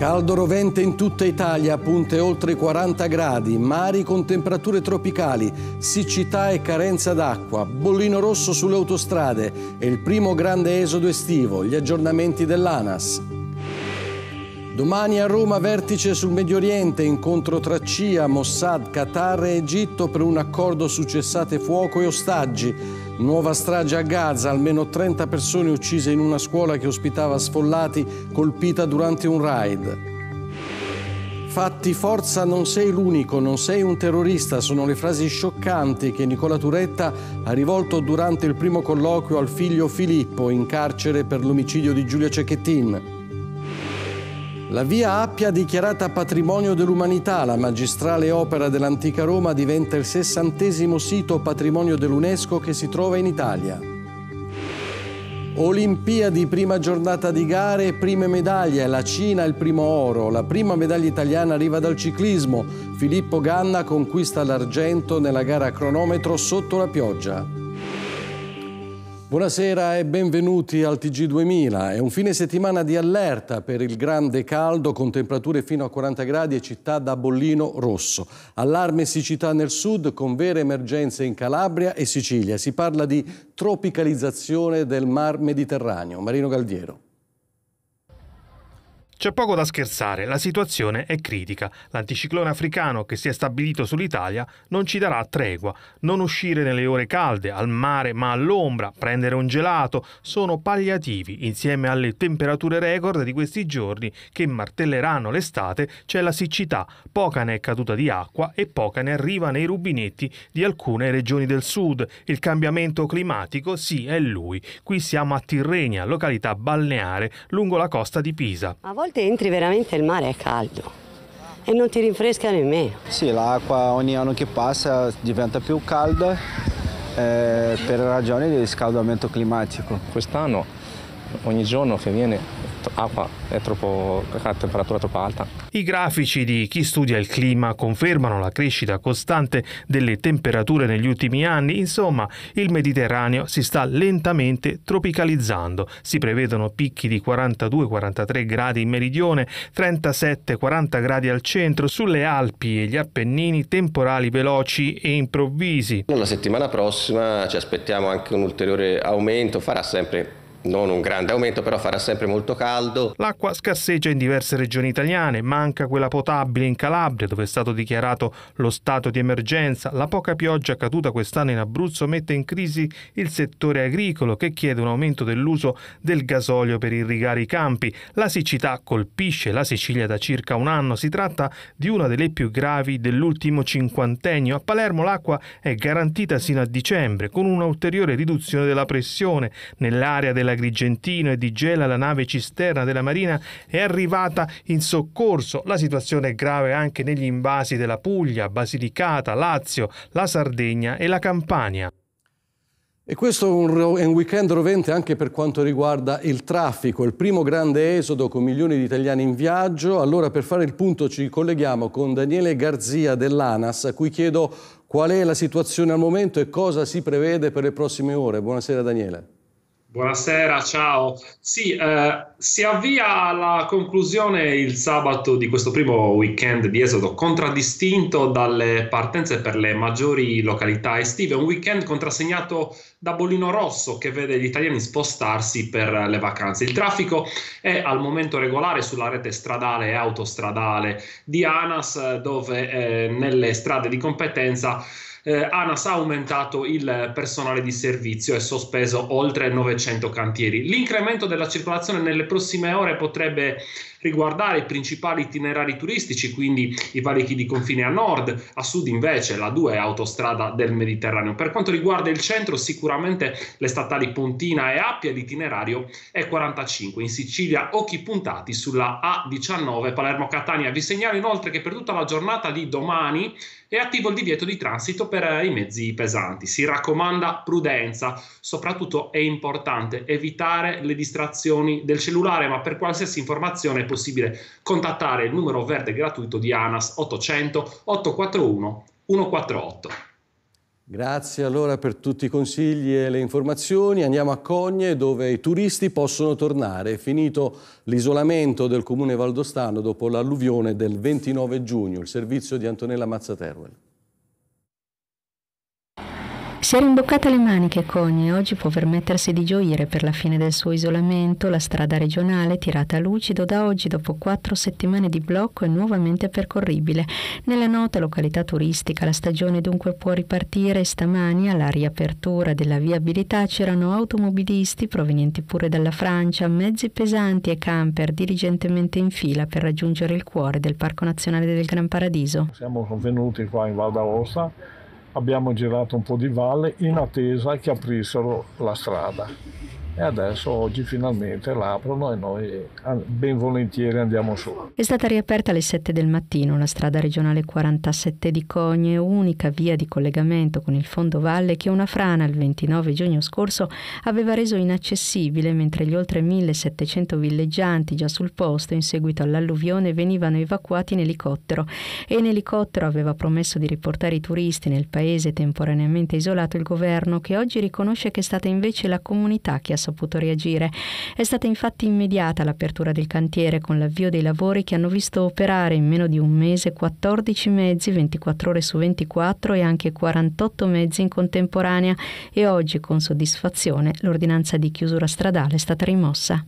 Caldo rovente in tutta Italia, punte oltre i 40 gradi, mari con temperature tropicali, siccità e carenza d'acqua, bollino rosso sulle autostrade e il primo grande esodo estivo, gli aggiornamenti dell'ANAS. Domani a Roma vertice sul Medio Oriente, incontro tra CIA, Mossad, Qatar e Egitto per un accordo su cessate fuoco e ostaggi. Nuova strage a Gaza, almeno 30 persone uccise in una scuola che ospitava sfollati colpita durante un raid. Fatti forza, non sei l'unico, non sei un terrorista, sono le frasi scioccanti che Nicola Turetta ha rivolto durante il primo colloquio al figlio Filippo in carcere per l'omicidio di Giulia Cecchettin. La via Appia, dichiarata patrimonio dell'umanità, la magistrale opera dell'antica Roma, diventa il sessantesimo sito patrimonio dell'UNESCO che si trova in Italia. Olimpiadi, prima giornata di gare, prime medaglie, la Cina il primo oro, la prima medaglia italiana arriva dal ciclismo, Filippo Ganna conquista l'argento nella gara cronometro sotto la pioggia. Buonasera e benvenuti al TG2000. È un fine settimana di allerta per il grande caldo con temperature fino a 40 gradi e città da bollino rosso. Allarme siccità nel sud con vere emergenze in Calabria e Sicilia. Si parla di tropicalizzazione del mar Mediterraneo. Marino Galdiero. C'è poco da scherzare, la situazione è critica. L'anticiclone africano che si è stabilito sull'Italia non ci darà tregua. Non uscire nelle ore calde, al mare ma all'ombra, prendere un gelato, sono palliativi. Insieme alle temperature record di questi giorni che martelleranno l'estate c'è la siccità. Poca ne è caduta di acqua e poca ne arriva nei rubinetti di alcune regioni del sud. Il cambiamento climatico, sì, è lui. Qui siamo a Tirrenia, località balneare lungo la costa di Pisa. A volte entri veramente il mare è caldo e non ti rinfresca nemmeno. Sì, l'acqua ogni anno che passa diventa più calda eh, per ragioni di riscaldamento climatico. Quest'anno ogni giorno che viene acqua è troppo, la temperatura è troppo alta. I grafici di chi studia il clima confermano la crescita costante delle temperature negli ultimi anni, insomma il Mediterraneo si sta lentamente tropicalizzando, si prevedono picchi di 42-43 gradi in meridione, 37-40 gradi al centro, sulle Alpi e gli Appennini temporali veloci e improvvisi. La settimana prossima ci aspettiamo anche un ulteriore aumento, farà sempre non un grande aumento, però farà sempre molto caldo. L'acqua scarseggia in diverse regioni italiane, manca quella potabile in Calabria, dove è stato dichiarato lo stato di emergenza. La poca pioggia caduta quest'anno in Abruzzo mette in crisi il settore agricolo, che chiede un aumento dell'uso del gasolio per irrigare i campi. La siccità colpisce la Sicilia da circa un anno. Si tratta di una delle più gravi dell'ultimo cinquantennio. A Palermo l'acqua è garantita sino a dicembre, con un'ulteriore riduzione della pressione nell'area della dell'Agrigentino e di Gela la nave cisterna della Marina è arrivata in soccorso. La situazione è grave anche negli invasi della Puglia, Basilicata, Lazio, la Sardegna e la Campania. E questo è un weekend rovente anche per quanto riguarda il traffico, il primo grande esodo con milioni di italiani in viaggio. Allora per fare il punto ci colleghiamo con Daniele Garzia dell'ANAS, a cui chiedo qual è la situazione al momento e cosa si prevede per le prossime ore. Buonasera Daniele. Buonasera, ciao. Sì, eh, si avvia alla conclusione il sabato di questo primo weekend di esodo, contraddistinto dalle partenze per le maggiori località estive, un weekend contrassegnato da Bolino Rosso che vede gli italiani spostarsi per le vacanze. Il traffico è al momento regolare sulla rete stradale e autostradale di ANAS, dove eh, nelle strade di competenza eh, ANAS ha aumentato il personale di servizio e sospeso oltre 900 cantieri. L'incremento della circolazione nelle prossime ore potrebbe riguardare i principali itinerari turistici, quindi i valichi di confine a nord, a sud invece la 2 autostrada del Mediterraneo. Per quanto riguarda il centro, sicuramente le statali Pontina e Appia, l'itinerario è 45. In Sicilia occhi puntati sulla A19 Palermo-Catania. Vi segnalo inoltre che per tutta la giornata di domani è attivo il divieto di transito per i mezzi pesanti. Si raccomanda prudenza, soprattutto è importante evitare le distrazioni del cellulare, ma per qualsiasi informazione possibile contattare il numero verde gratuito di ANAS 800 841 148. Grazie allora per tutti i consigli e le informazioni. Andiamo a Cogne dove i turisti possono tornare. È finito l'isolamento del comune valdostano dopo l'alluvione del 29 giugno. Il servizio di Antonella Mazzateruel. Si è imboccata le maniche Connie e oggi può permettersi di gioire per la fine del suo isolamento, la strada regionale tirata a lucido da oggi dopo quattro settimane di blocco è nuovamente percorribile. Nella nota località turistica la stagione dunque può ripartire e stamani alla riapertura della viabilità c'erano automobilisti provenienti pure dalla Francia, mezzi pesanti e camper diligentemente in fila per raggiungere il cuore del Parco Nazionale del Gran Paradiso. Siamo venuti qua in Val d'Aosta abbiamo girato un po' di valle in attesa che aprissero la strada e adesso oggi finalmente l'aprono e noi ben volentieri andiamo su. È stata riaperta alle 7 del mattino la strada regionale 47 di Cogne, unica via di collegamento con il fondo valle che una frana il 29 giugno scorso aveva reso inaccessibile mentre gli oltre 1700 villeggianti già sul posto in seguito all'alluvione venivano evacuati in elicottero e in elicottero aveva promesso di riportare i turisti nel paese temporaneamente isolato il governo che oggi riconosce che è stata invece la comunità che ha sofferto saputo reagire. È stata infatti immediata l'apertura del cantiere con l'avvio dei lavori che hanno visto operare in meno di un mese 14 mezzi 24 ore su 24 e anche 48 mezzi in contemporanea e oggi con soddisfazione l'ordinanza di chiusura stradale è stata rimossa.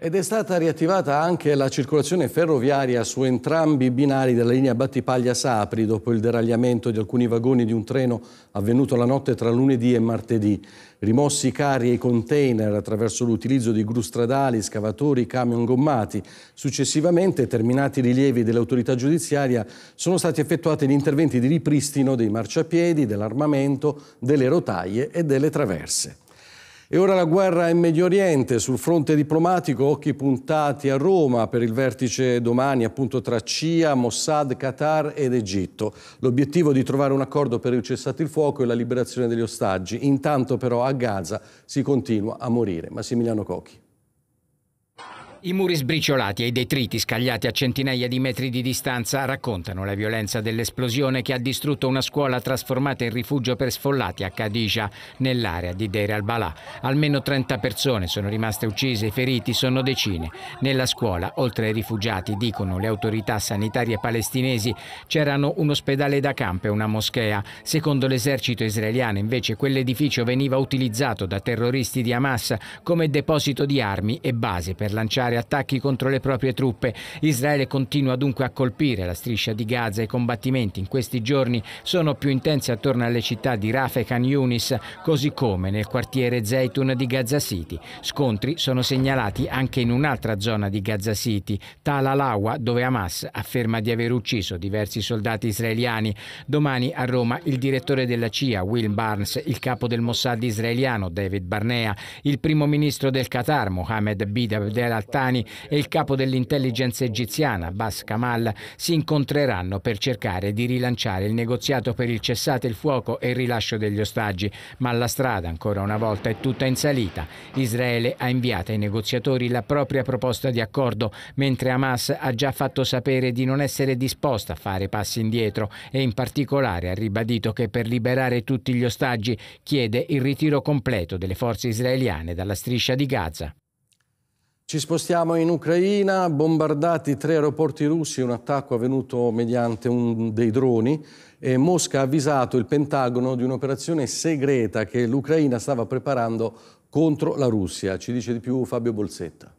Ed è stata riattivata anche la circolazione ferroviaria su entrambi i binari della linea Battipaglia-Sapri dopo il deragliamento di alcuni vagoni di un treno avvenuto la notte tra lunedì e martedì. Rimossi i carri e i container attraverso l'utilizzo di gru stradali, scavatori, camion gommati. Successivamente, terminati i rilievi dell'autorità giudiziaria, sono stati effettuati gli interventi di ripristino dei marciapiedi, dell'armamento, delle rotaie e delle traverse. E ora la guerra in Medio Oriente, sul fronte diplomatico occhi puntati a Roma per il vertice domani appunto tra CIA, Mossad, Qatar ed Egitto. L'obiettivo è di trovare un accordo per il cessate il fuoco e la liberazione degli ostaggi. Intanto però a Gaza si continua a morire. Massimiliano Cocchi. I muri sbriciolati e i detriti scagliati a centinaia di metri di distanza raccontano la violenza dell'esplosione che ha distrutto una scuola trasformata in rifugio per sfollati a Khadija, nell'area di Deir al-Balà. Almeno 30 persone sono rimaste uccise, i feriti sono decine. Nella scuola, oltre ai rifugiati, dicono le autorità sanitarie palestinesi, c'erano un ospedale da campo e una moschea. Secondo l'esercito israeliano, invece, quell'edificio veniva utilizzato da terroristi di Hamas come deposito di armi e base per lanciare lanciare attacchi contro le proprie truppe. Israele continua dunque a colpire la striscia di Gaza e i combattimenti in questi giorni sono più intensi attorno alle città di Rafah e Khan Yunis, così come nel quartiere Zeytun di Gaza City. Scontri sono segnalati anche in un'altra zona di Gaza City, Tal Alawa, dove Hamas afferma di aver ucciso diversi soldati israeliani. Domani a Roma il direttore della CIA, Will Barnes, il capo del Mossad israeliano, David Barnea, il primo ministro del Qatar, Mohamed Bid Abdel Al-Tar, Catani e il capo dell'intelligence egiziana, Bas Kamal, si incontreranno per cercare di rilanciare il negoziato per il cessate il fuoco e il rilascio degli ostaggi, ma la strada ancora una volta è tutta in salita. Israele ha inviato ai negoziatori la propria proposta di accordo, mentre Hamas ha già fatto sapere di non essere disposta a fare passi indietro e in particolare ha ribadito che per liberare tutti gli ostaggi chiede il ritiro completo delle forze israeliane dalla striscia di Gaza. Ci spostiamo in Ucraina, bombardati tre aeroporti russi, un attacco avvenuto mediante un, dei droni e Mosca ha avvisato il Pentagono di un'operazione segreta che l'Ucraina stava preparando contro la Russia. Ci dice di più Fabio Bolzetta.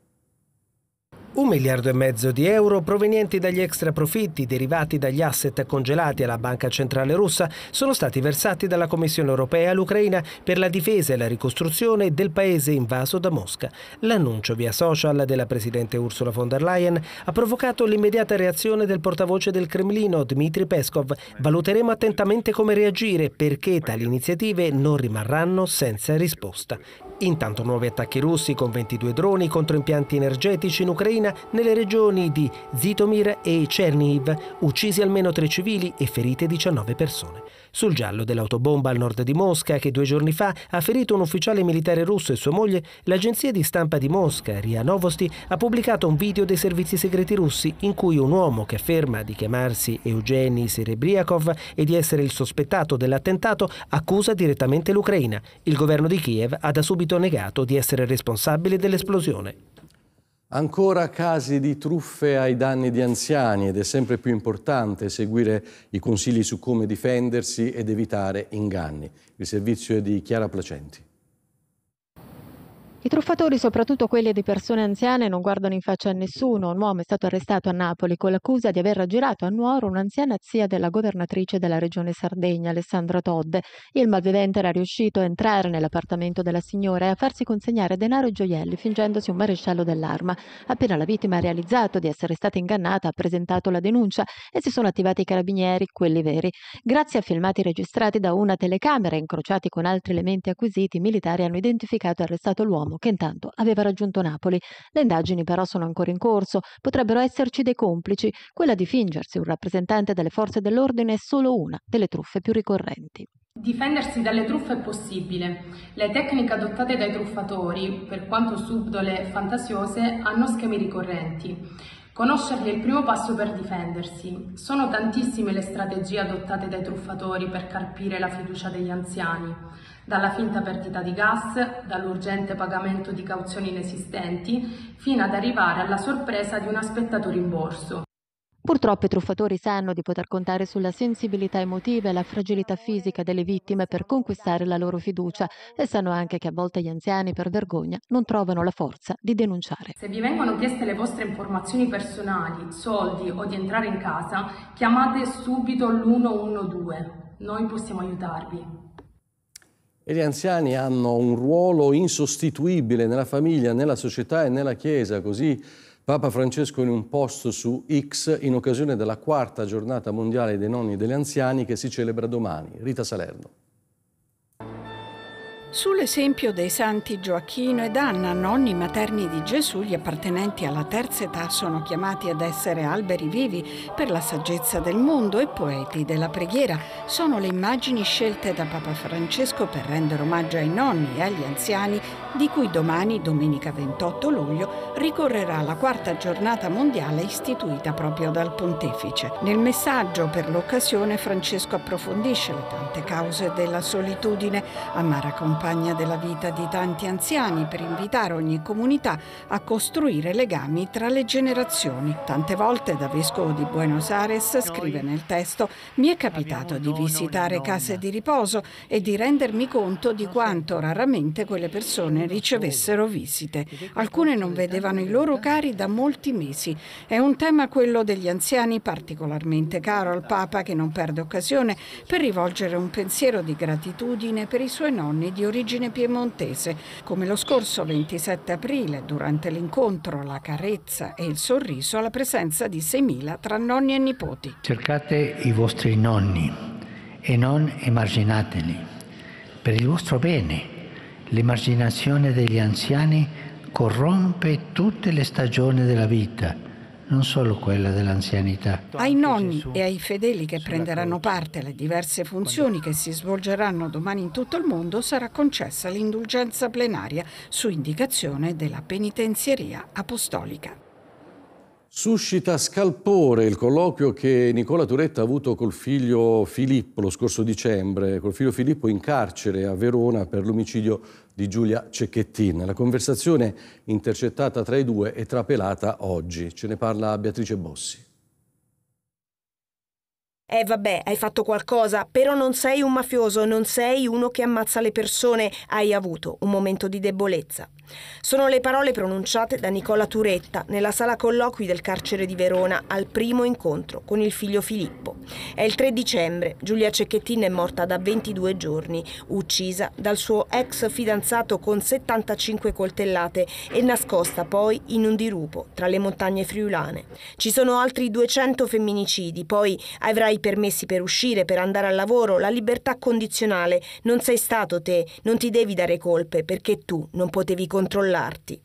Un miliardo e mezzo di euro provenienti dagli extra profitti derivati dagli asset congelati alla Banca Centrale Russa sono stati versati dalla Commissione Europea all'Ucraina per la difesa e la ricostruzione del paese invaso da Mosca. L'annuncio via social della Presidente Ursula von der Leyen ha provocato l'immediata reazione del portavoce del Cremlino Dmitry Peskov. Valuteremo attentamente come reagire perché tali iniziative non rimarranno senza risposta. Intanto nuovi attacchi russi con 22 droni contro impianti energetici in Ucraina nelle regioni di Zitomir e Cherniv, uccisi almeno 3 civili e ferite 19 persone sul giallo dell'autobomba al nord di Mosca che due giorni fa ha ferito un ufficiale militare russo e sua moglie, l'agenzia di stampa di Mosca, RIA Novosti, ha pubblicato un video dei servizi segreti russi in cui un uomo che afferma di chiamarsi Eugeni Serebriakov e di essere il sospettato dell'attentato accusa direttamente l'Ucraina. Il governo di Kiev ha da subito negato di essere responsabile dell'esplosione. Ancora casi di truffe ai danni di anziani ed è sempre più importante seguire i consigli su come difendersi ed evitare inganni. Il servizio è di Chiara Placenti. I truffatori, soprattutto quelli di persone anziane, non guardano in faccia a nessuno. Un uomo è stato arrestato a Napoli con l'accusa di aver raggirato a Nuoro un'anziana zia della governatrice della regione Sardegna, Alessandra Todde. Il malvivente era riuscito a entrare nell'appartamento della signora e a farsi consegnare denaro e gioielli, fingendosi un maresciallo dell'arma. Appena la vittima ha realizzato di essere stata ingannata, ha presentato la denuncia e si sono attivati i carabinieri, quelli veri. Grazie a filmati registrati da una telecamera incrociati con altri elementi acquisiti, i militari hanno identificato e arrestato l'uomo Bergamo, diciamo che intanto aveva raggiunto Napoli. Le indagini però sono ancora in corso, potrebbero esserci dei complici, quella di fingersi un rappresentante delle forze dell'ordine è solo una delle truffe più ricorrenti. Difendersi dalle truffe è possibile. Le tecniche adottate dai truffatori, per quanto subdole e fantasiose, hanno schemi ricorrenti. Conoscerli è il primo passo per difendersi. Sono tantissime le strategie adottate dai truffatori per carpire la fiducia degli anziani dalla finta perdita di gas, dall'urgente pagamento di cauzioni inesistenti, fino ad arrivare alla sorpresa di un aspettato rimborso. Purtroppo i truffatori sanno di poter contare sulla sensibilità emotiva e la fragilità fisica delle vittime per conquistare la loro fiducia e sanno anche che a volte gli anziani per vergogna non trovano la forza di denunciare. Se vi vengono chieste le vostre informazioni personali, soldi o di entrare in casa, chiamate subito l'112. Noi possiamo aiutarvi. E gli anziani hanno un ruolo insostituibile nella famiglia, nella società e nella Chiesa, così Papa Francesco in un post su X in occasione della quarta giornata mondiale dei nonni e degli anziani che si celebra domani. Rita Salerno. Sull'esempio dei santi Gioacchino ed Anna, nonni materni di Gesù, gli appartenenti alla terza età sono chiamati ad essere alberi vivi per la saggezza del mondo e poeti della preghiera. Sono le immagini scelte da Papa Francesco per rendere omaggio ai nonni e agli anziani di cui domani, domenica 28 luglio, ricorrerà la quarta giornata mondiale istituita proprio dal pontefice. Nel messaggio per l'occasione Francesco approfondisce le tante cause della solitudine, amara compagna della vita di tanti anziani, per invitare ogni comunità a costruire legami tra le generazioni. Tante volte da vescovo di Buenos Aires, scrive nel testo, mi è capitato di visitare case di riposo e di rendermi conto di quanto raramente quelle persone persone ricevessero visite. Alcune non vedevano i loro cari da molti mesi. È un tema quello degli anziani particolarmente caro al Papa che non perde occasione per rivolgere un pensiero di gratitudine per i suoi nonni di origine piemontese, come lo scorso 27 aprile durante l'incontro La carezza e il sorriso alla presenza di 6.000 tra nonni e nipoti. Cercate i vostri nonni e non emarginateli per il vostro bene L'immaginazione degli anziani corrompe tutte le stagioni della vita, non solo quella dell'anzianità. Ai nonni e ai fedeli che prenderanno parte alle diverse funzioni che si svolgeranno domani in tutto il mondo sarà concessa l'indulgenza plenaria su indicazione della penitenzieria apostolica. Suscita scalpore il colloquio che Nicola Turetta ha avuto col figlio Filippo lo scorso dicembre, col figlio Filippo in carcere a Verona per l'omicidio di Giulia Cecchettin. La conversazione intercettata tra i due è trapelata oggi. Ce ne parla Beatrice Bossi. Eh vabbè, hai fatto qualcosa, però non sei un mafioso, non sei uno che ammazza le persone, hai avuto un momento di debolezza, sono le parole pronunciate da Nicola Turetta nella sala colloqui del carcere di Verona al primo incontro con il figlio Filippo. È il 3 dicembre, Giulia Cecchettin è morta da 22 giorni, uccisa dal suo ex fidanzato con 75 coltellate e nascosta poi in un dirupo tra le montagne friulane. Ci sono altri 200 femminicidi, poi avrai i permessi per uscire, per andare al lavoro, la libertà condizionale. Non sei stato te, non ti devi dare colpe perché tu non potevi continuare controllarti.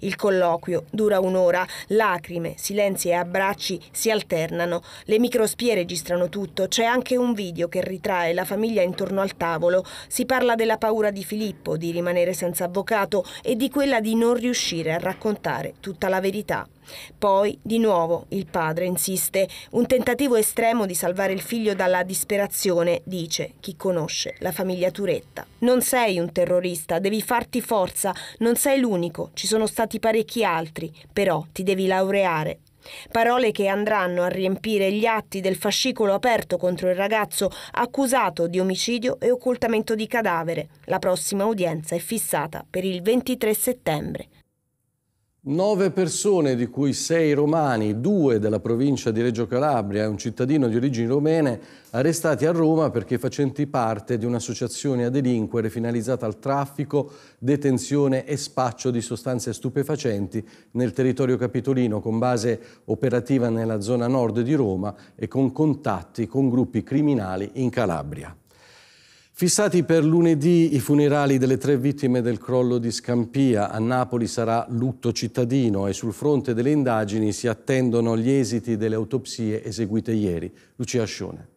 Il colloquio dura un'ora, lacrime, silenzi e abbracci si alternano, le microspie registrano tutto, c'è anche un video che ritrae la famiglia intorno al tavolo, si parla della paura di Filippo di rimanere senza avvocato e di quella di non riuscire a raccontare tutta la verità. Poi, di nuovo, il padre insiste, un tentativo estremo di salvare il figlio dalla disperazione, dice chi conosce la famiglia Turetta. Non sei un terrorista, devi farti forza, non sei l'unico, ci sono stati parecchi altri, però ti devi laureare, Parole che andranno a riempire gli atti del fascicolo aperto contro il ragazzo accusato di omicidio e occultamento di cadavere. La prossima udienza è fissata per il 23 settembre. Nove persone, di cui sei romani, due della provincia di Reggio Calabria e un cittadino di origini romene, arrestati a Roma perché facenti parte di un'associazione a delinquere finalizzata al traffico, detenzione e spaccio di sostanze stupefacenti nel territorio capitolino, con base operativa nella zona nord di Roma e con contatti con gruppi criminali in Calabria. Fissati per lunedì i funerali delle tre vittime del crollo di Scampia, a Napoli sarà lutto cittadino e sul fronte delle indagini si attendono gli esiti delle autopsie eseguite ieri. Lucia Scione.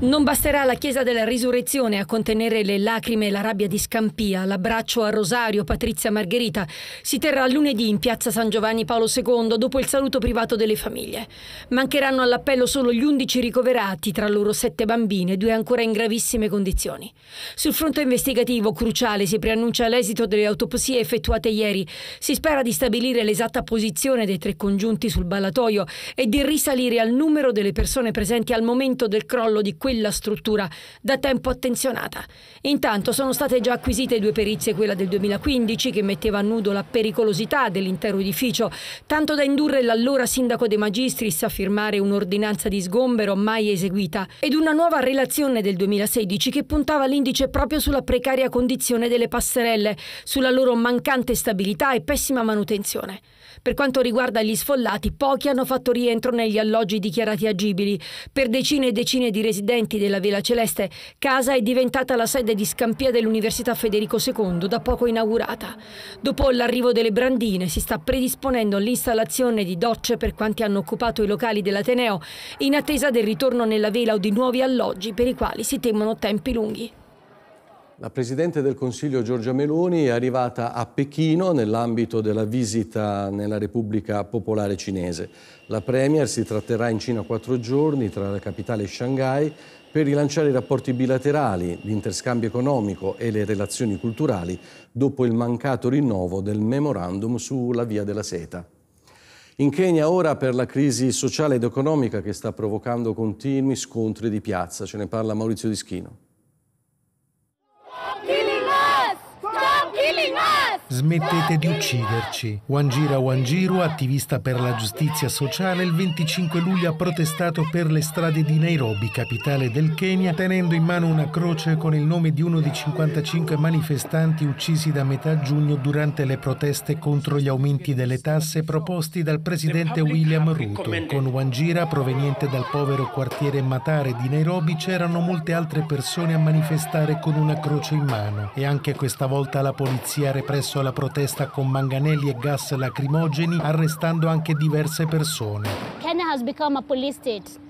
Non basterà la Chiesa della Risurrezione a contenere le lacrime e la rabbia di Scampia. L'abbraccio a Rosario Patrizia Margherita si terrà lunedì in piazza San Giovanni Paolo II dopo il saluto privato delle famiglie. Mancheranno all'appello solo gli undici ricoverati, tra loro sette bambine, due ancora in gravissime condizioni. Sul fronte investigativo cruciale si preannuncia l'esito delle autopsie effettuate ieri. Si spera di stabilire l'esatta posizione dei tre congiunti sul ballatoio e di risalire al numero delle persone presenti al momento del crollo di questa quella struttura da tempo attenzionata. Intanto sono state già acquisite due perizie, quella del 2015 che metteva a nudo la pericolosità dell'intero edificio, tanto da indurre l'allora sindaco De Magistris a firmare un'ordinanza di sgombero mai eseguita ed una nuova relazione del 2016 che puntava l'indice proprio sulla precaria condizione delle passerelle, sulla loro mancante stabilità e pessima manutenzione. Per quanto riguarda gli sfollati, pochi hanno fatto rientro negli alloggi dichiarati agibili. Per decine e decine di residenti della Vela Celeste, casa è diventata la sede di scampia dell'Università Federico II, da poco inaugurata. Dopo l'arrivo delle brandine si sta predisponendo l'installazione di docce per quanti hanno occupato i locali dell'Ateneo, in attesa del ritorno nella Vela o di nuovi alloggi per i quali si temono tempi lunghi. La Presidente del Consiglio Giorgia Meloni è arrivata a Pechino nell'ambito della visita nella Repubblica Popolare Cinese. La Premier si tratterà in Cina quattro giorni tra la capitale e Shanghai per rilanciare i rapporti bilaterali, l'interscambio economico e le relazioni culturali dopo il mancato rinnovo del memorandum sulla via della seta. In Kenya ora per la crisi sociale ed economica che sta provocando continui scontri di piazza, ce ne parla Maurizio Di Schino. China! Smettete di ucciderci. Wangira Wangiru, attivista per la giustizia sociale, il 25 luglio ha protestato per le strade di Nairobi, capitale del Kenya, tenendo in mano una croce con il nome di uno dei 55 manifestanti uccisi da metà giugno durante le proteste contro gli aumenti delle tasse proposti dal presidente William Ruto. Con Wangira, proveniente dal povero quartiere Matare di Nairobi, c'erano molte altre persone a manifestare con una croce in mano e anche questa volta la polizia ha represso sospeso la protesta con manganelli e gas lacrimogeni, arrestando anche diverse persone. Kenya has become a police state.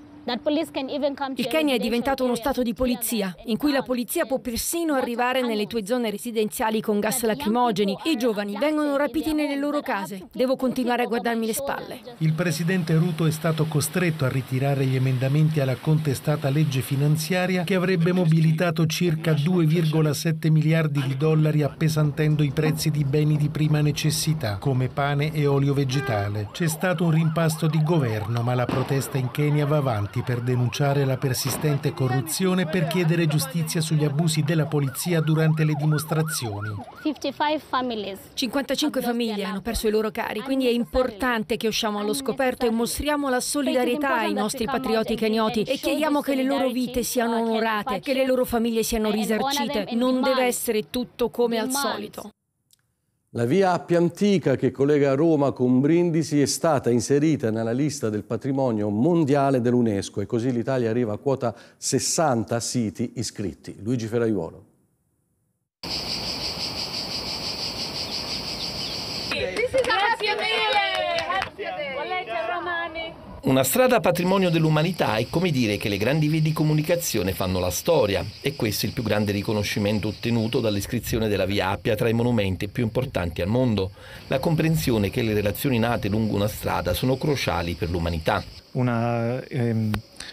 Il Kenya è diventato uno stato di polizia, in cui la polizia può persino arrivare nelle tue zone residenziali con gas lacrimogeni. I giovani vengono rapiti nelle loro case. Devo continuare a guardarmi le spalle. Il presidente Ruto è stato costretto a ritirare gli emendamenti alla contestata legge finanziaria che avrebbe mobilitato circa 2,7 miliardi di dollari appesantendo i prezzi di beni di prima necessità, come pane e olio vegetale. C'è stato un rimpasto di governo, ma la protesta in Kenya va avanti contatti per denunciare la persistente corruzione e per chiedere giustizia sugli abusi della polizia durante le dimostrazioni. 55 famiglie hanno perso i loro cari, quindi è importante che usciamo allo scoperto e mostriamo la solidarietà ai nostri patrioti kenioti e chiediamo che le loro vite siano onorate, che le loro famiglie siano risarcite. Non deve essere tutto come al solito. La via Appia Antica che collega Roma con Brindisi è stata inserita nella lista del patrimonio mondiale dell'UNESCO e così l'Italia arriva a quota 60 siti iscritti. Luigi Ferraiuolo. Una strada patrimonio dell'umanità è come dire che le grandi vie di comunicazione fanno la storia e questo è il più grande riconoscimento ottenuto dall'iscrizione della via Appia tra i monumenti più importanti al mondo, la comprensione che le relazioni nate lungo una strada sono cruciali per l'umanità. Una, ehm,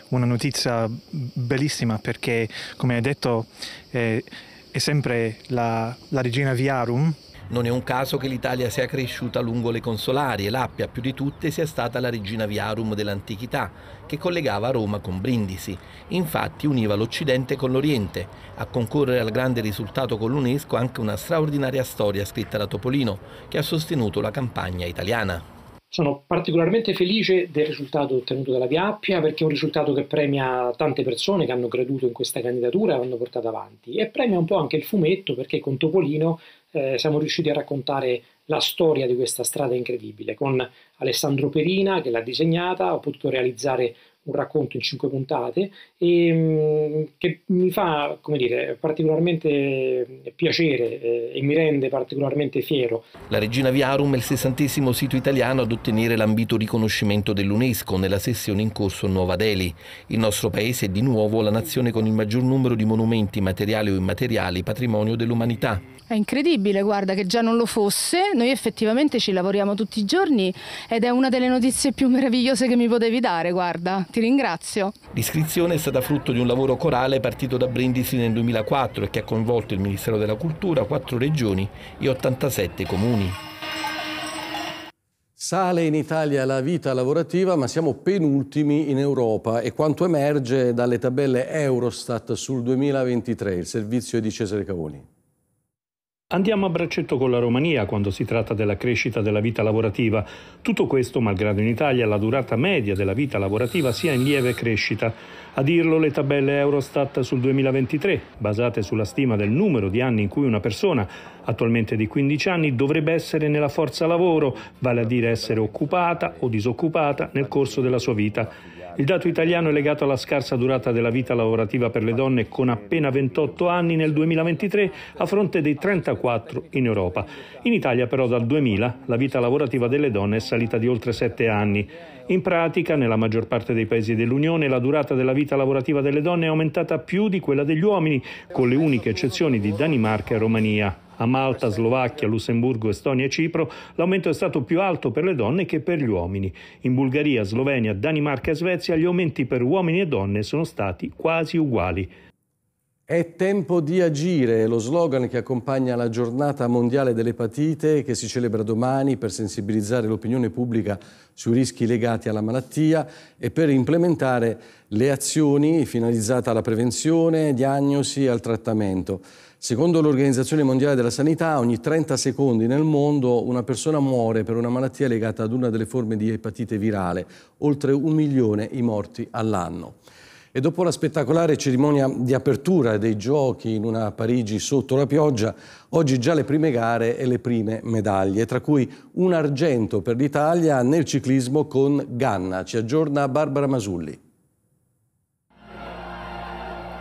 una, notizia bellissima perché, come hai detto, eh, è sempre la, la regina Viarum, non è un caso che l'Italia sia cresciuta lungo le consolari e l'Appia più di tutte sia stata la regina viarum dell'antichità, che collegava Roma con Brindisi. Infatti univa l'Occidente con l'Oriente. A concorrere al grande risultato con l'UNESCO anche una straordinaria storia scritta da Topolino, che ha sostenuto la campagna italiana. Sono particolarmente felice del risultato ottenuto dalla Via perché è un risultato che premia tante persone che hanno creduto in questa candidatura e l'hanno portata avanti e premia un po' anche il fumetto perché con Topolino eh, siamo riusciti a raccontare la storia di questa strada incredibile. Con Alessandro Perina che l'ha disegnata ho potuto realizzare un racconto in cinque puntate e, mm, che mi fa come dire, particolarmente eh, piacere eh, e mi rende particolarmente fiero. La Regina Viarum è il sessantesimo sito italiano ad ottenere l'ambito riconoscimento dell'UNESCO nella sessione in corso a Nuova Delhi. Il nostro paese è di nuovo la nazione con il maggior numero di monumenti materiali o immateriali patrimonio dell'umanità. È incredibile, guarda, che già non lo fosse. Noi effettivamente ci lavoriamo tutti i giorni ed è una delle notizie più meravigliose che mi potevi dare, guarda. Ti ringrazio. L'iscrizione è stata frutto di un lavoro corale partito da Brindisi nel 2004 e che ha coinvolto il Ministero della Cultura, quattro regioni e 87 comuni. Sale in Italia la vita lavorativa, ma siamo penultimi in Europa e quanto emerge dalle tabelle Eurostat sul 2023, il servizio di Cesare Cavoni. Andiamo a braccetto con la Romania quando si tratta della crescita della vita lavorativa. Tutto questo malgrado in Italia la durata media della vita lavorativa sia in lieve crescita. A dirlo le tabelle Eurostat sul 2023, basate sulla stima del numero di anni in cui una persona, attualmente di 15 anni, dovrebbe essere nella forza lavoro, vale a dire essere occupata o disoccupata nel corso della sua vita. Il dato italiano è legato alla scarsa durata della vita lavorativa per le donne con appena 28 anni nel 2023 a fronte dei 34 in Europa. In Italia però dal 2000 la vita lavorativa delle donne è salita di oltre 7 anni. In pratica, nella maggior parte dei paesi dell'Unione, la durata della vita lavorativa delle donne è aumentata più di quella degli uomini, con le uniche eccezioni di Danimarca e Romania. A Malta, Slovacchia, Lussemburgo, Estonia e Cipro l'aumento è stato più alto per le donne che per gli uomini. In Bulgaria, Slovenia, Danimarca e Svezia gli aumenti per uomini e donne sono stati quasi uguali. È tempo di agire, è lo slogan che accompagna la giornata mondiale dell'epatite che si celebra domani per sensibilizzare l'opinione pubblica sui rischi legati alla malattia e per implementare le azioni finalizzate alla prevenzione, diagnosi e al trattamento. Secondo l'Organizzazione Mondiale della Sanità, ogni 30 secondi nel mondo una persona muore per una malattia legata ad una delle forme di epatite virale, oltre un milione i morti all'anno. E dopo la spettacolare cerimonia di apertura dei giochi in una Parigi sotto la pioggia, oggi già le prime gare e le prime medaglie, tra cui un argento per l'Italia nel ciclismo con Ganna. Ci aggiorna Barbara Masulli.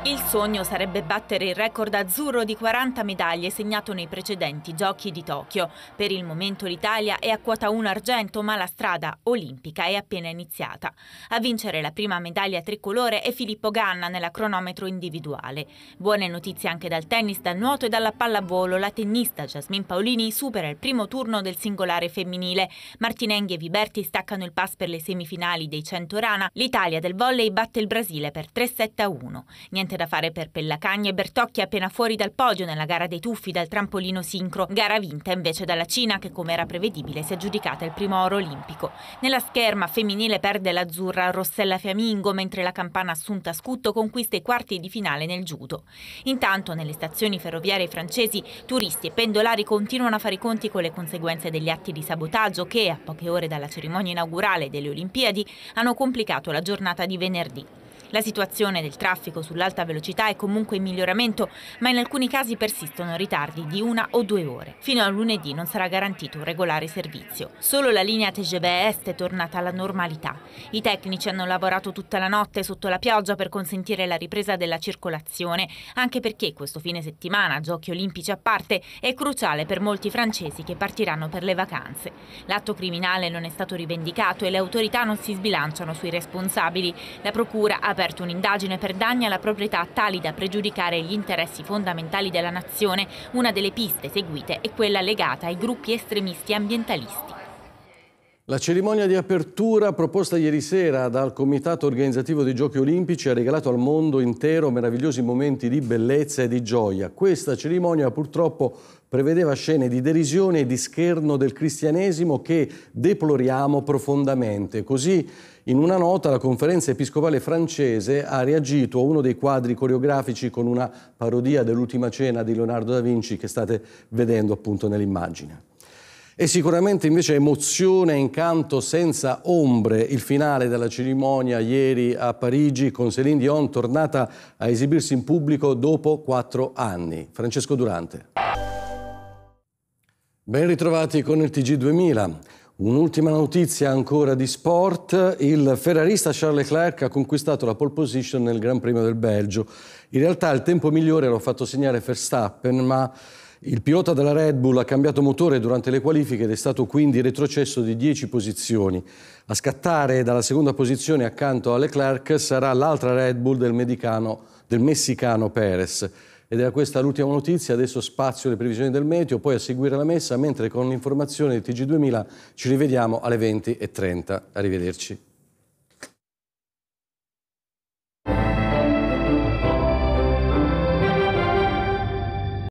Il sogno sarebbe battere il record azzurro di 40 medaglie segnato nei precedenti giochi di Tokyo. Per il momento l'Italia è a quota 1 argento, ma la strada olimpica è appena iniziata. A vincere la prima medaglia tricolore è Filippo Ganna nella cronometro individuale. Buone notizie anche dal tennis, dal nuoto e dalla pallavolo. La tennista Jasmine Paolini supera il primo turno del singolare femminile. Martinenghi e Viberti staccano il pass per le semifinali dei 100 rana. L'Italia del volley batte il Brasile per 3-7-1. Niente niente da fare per Pellacagni e Bertocchi appena fuori dal podio nella gara dei tuffi dal trampolino sincro, gara vinta invece dalla Cina che come era prevedibile si è giudicata il primo oro olimpico. Nella scherma femminile perde l'azzurra Rossella Fiamingo mentre la campana Assunta Scutto conquista i quarti di finale nel judo. Intanto nelle stazioni ferroviarie francesi turisti e pendolari continuano a fare i conti con le conseguenze degli atti di sabotaggio che a poche ore dalla cerimonia inaugurale delle Olimpiadi hanno complicato la giornata di venerdì. La situazione del traffico sull'alta velocità è comunque in miglioramento, ma in alcuni casi persistono ritardi di una o due ore. Fino a lunedì non sarà garantito un regolare servizio. Solo la linea TGV Est è tornata alla normalità. I tecnici hanno lavorato tutta la notte sotto la pioggia per consentire la ripresa della circolazione, anche perché questo fine settimana, giochi olimpici a parte, è cruciale per molti francesi che partiranno per le vacanze. L'atto criminale non è stato rivendicato e le autorità non si sbilanciano sui responsabili. La procura ha aperto aperto un'indagine per danni alla proprietà tali da pregiudicare gli interessi fondamentali della nazione. Una delle piste seguite è quella legata ai gruppi estremisti ambientalisti. La cerimonia di apertura proposta ieri sera dal Comitato Organizzativo dei Giochi Olimpici ha regalato al mondo intero meravigliosi momenti di bellezza e di gioia. Questa cerimonia purtroppo prevedeva scene di derisione e di scherno del cristianesimo che deploriamo profondamente. Così in una nota la conferenza episcopale francese ha reagito a uno dei quadri coreografici con una parodia dell'ultima cena di Leonardo da Vinci che state vedendo appunto nell'immagine. E sicuramente invece emozione e incanto senza ombre il finale della cerimonia ieri a Parigi con Céline Dion tornata a esibirsi in pubblico dopo quattro anni. Francesco Durante. Ben ritrovati con il TG2000. Un'ultima notizia ancora di sport, il ferrarista Charles Leclerc ha conquistato la pole position nel Gran Premio del Belgio. In realtà il tempo migliore l'ha fatto segnare Verstappen, ma il pilota della Red Bull ha cambiato motore durante le qualifiche ed è stato quindi retrocesso di 10 posizioni. A scattare dalla seconda posizione accanto a Leclerc sarà l'altra Red Bull del, medicano, del messicano Perez. Ed era questa l'ultima notizia, adesso spazio alle previsioni del meteo, poi a seguire la messa, mentre con l'informazione del TG2000 ci rivediamo alle 20.30. Arrivederci.